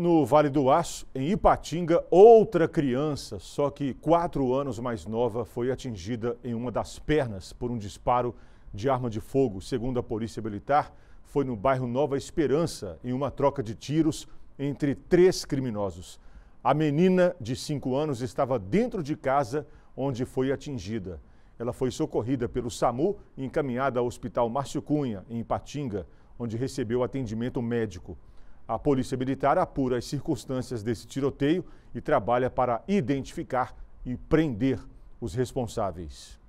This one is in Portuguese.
No Vale do Aço, em Ipatinga, outra criança, só que quatro anos mais nova, foi atingida em uma das pernas por um disparo de arma de fogo. Segundo a Polícia Militar, foi no bairro Nova Esperança, em uma troca de tiros entre três criminosos. A menina, de cinco anos, estava dentro de casa onde foi atingida. Ela foi socorrida pelo SAMU e encaminhada ao Hospital Márcio Cunha, em Ipatinga, onde recebeu atendimento médico. A Polícia Militar apura as circunstâncias desse tiroteio e trabalha para identificar e prender os responsáveis.